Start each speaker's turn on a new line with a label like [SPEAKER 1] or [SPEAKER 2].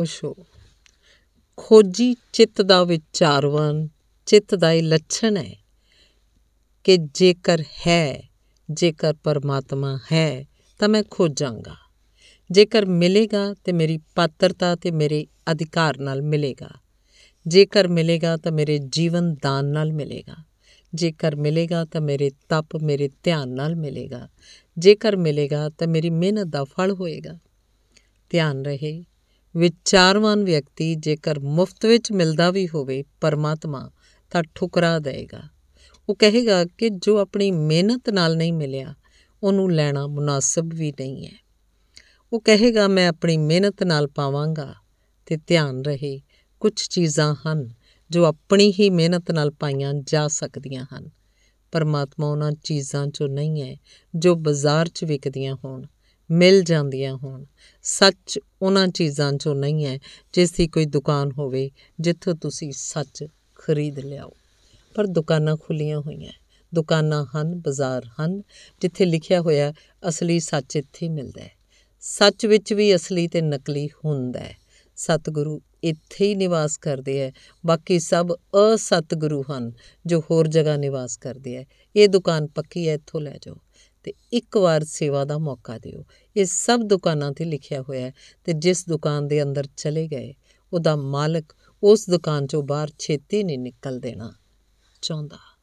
[SPEAKER 1] ਓਸ਼ੋ ਖੋਜੀ ਚਿੱਤ ਦਾ ਵਿਚਾਰਵਨ ਚਿੱਤ ਦਾ ਇਹ ਲੱਛਣ ਹੈ ਕਿ ਜੇਕਰ ਹੈ ਜੇਕਰ ਪਰਮਾਤਮਾ ਹੈ ਤਾਂ ਮੈਂ ਖੋਜਾਂਗਾ ਜੇਕਰ ਮਿਲੇਗਾ ਤੇ ਮੇਰੀ ਪਾਤਰਤਾ ਤੇ ਮੇਰੇ ਅਧਿਕਾਰ ਨਾਲ ਮਿਲੇਗਾ ਜੇਕਰ ਮਿਲੇਗਾ ਤਾਂ ਮੇਰੇ ਜੀਵਨ ਦਾਨ ਨਾਲ ਮਿਲੇਗਾ ਜੇਕਰ ਮਿਲੇਗਾ ਤਾਂ ਮੇਰੇ ਤਪ ਮੇਰੇ ਧਿਆਨ ਨਾਲ ਮਿਲੇਗਾ ਜੇਕਰ ਮਿਲੇਗਾ ਤਾਂ ਮੇਰੀ ਮਿਹਨਤ ਦਾ ਫਲ ਹੋਏਗਾ ਧਿਆਨ ਰਹੇ ਵਿਚਾਰਵਾਨ ਵਿਅਕਤੀ ਜੇਕਰ ਮੁਫਤ ਵਿੱਚ ਮਿਲਦਾ ਵੀ ਹੋਵੇ ਪਰਮਾਤਮਾ ਤਾਂ ਠੁਕਰਾ ਦੇਗਾ ਉਹ ਕਹੇਗਾ ਕਿ ਜੋ ਆਪਣੀ ਮਿਹਨਤ ਨਾਲ ਨਹੀਂ ਮਿਲਿਆ ਉਹਨੂੰ ਲੈਣਾ ਮੁਨਾਸਬ ਵੀ ਨਹੀਂ ਹੈ ਉਹ ਕਹੇਗਾ ਮੈਂ ਆਪਣੀ ਮਿਹਨਤ ਨਾਲ ਪਾਵਾਂਗਾ ਤੇ ਧਿਆਨ ਰਹੇ ਕੁਝ ਚੀਜ਼ਾਂ ਹਨ ਜੋ ਆਪਣੀ ਹੀ ਮਿਹਨਤ ਨਾਲ ਪਾਈਆਂ ਜਾ ਸਕਦੀਆਂ ਹਨ ਪਰਮਾਤਮਾ ਉਹਨਾਂ ਚੀਜ਼ਾਂ ਚੋਂ ਨਹੀਂ ਹੈ ਜੋ ਬਾਜ਼ਾਰ 'ਚ ਵਿਕਦੀਆਂ ਹੋਣ ਮਿਲ ਜਾਂਦੀਆਂ ਹੋਣ ਸੱਚ ਉਹਨਾਂ ਚੀਜ਼ਾਂ 'ਚੋਂ ਨਹੀਂ ਹੈ ਜਿਸ ਦੀ ਕੋਈ ਦੁਕਾਨ ਹੋਵੇ ਜਿੱਥੋਂ ਤੁਸੀਂ ਸੱਚ ਖਰੀਦ ਲਿਆਓ ਪਰ ਦੁਕਾਨਾਂ ਖੁੱਲੀਆਂ ਹੋਈਆਂ ਦੁਕਾਨਾਂ ਹਨ ਬਾਜ਼ਾਰ ਹਨ ਜਿੱਥੇ ਲਿਖਿਆ ਹੋਇਆ ਅਸਲੀ ਸੱਚ ਇੱਥੇ ਮਿਲਦਾ ਹੈ ਸੱਚ ਵਿੱਚ ਵੀ ਅਸਲੀ ਤੇ ਨਕਲੀ ਹੁੰਦਾ ਹੈ ਸਤਿਗੁਰੂ ਇੱਥੇ ਹੀ ਨਿਵਾਸ ਕਰਦੇ ਹੈ ਬਾਕੀ ਸਭ ਅਸਤਿਗੁਰੂ ਹਨ ਜੋ ਹੋਰ ਜਗ੍ਹਾ ਨਿਵਾਸ ਕਰਦੇ ਹੈ ਇਹ ਦੁਕਾਨ ਪੱਕੀ ਹੈ ਇੱਥੋਂ ਲੈ ਜਾਓ ਤੇ ਇੱਕ ਵਾਰ ਸੇਵਾ ਦਾ ਮੌਕਾ ਦਿਓ ਇਹ ਸਭ ਦੁਕਾਨਾਂ 'ਤੇ ਲਿਖਿਆ ਹੋਇਆ ਹੈ ਤੇ ਜਿਸ ਦੁਕਾਨ ਦੇ ਅੰਦਰ ਚਲੇ ਗਏ ਉਹਦਾ ਮਾਲਕ ਉਸ ਦੁਕਾਨ 'ਚੋਂ ਬਾਹਰ ਛੇਤੀ ਨਹੀਂ ਨਿਕਲ ਦੇਣਾ ਚਾਹੁੰਦਾ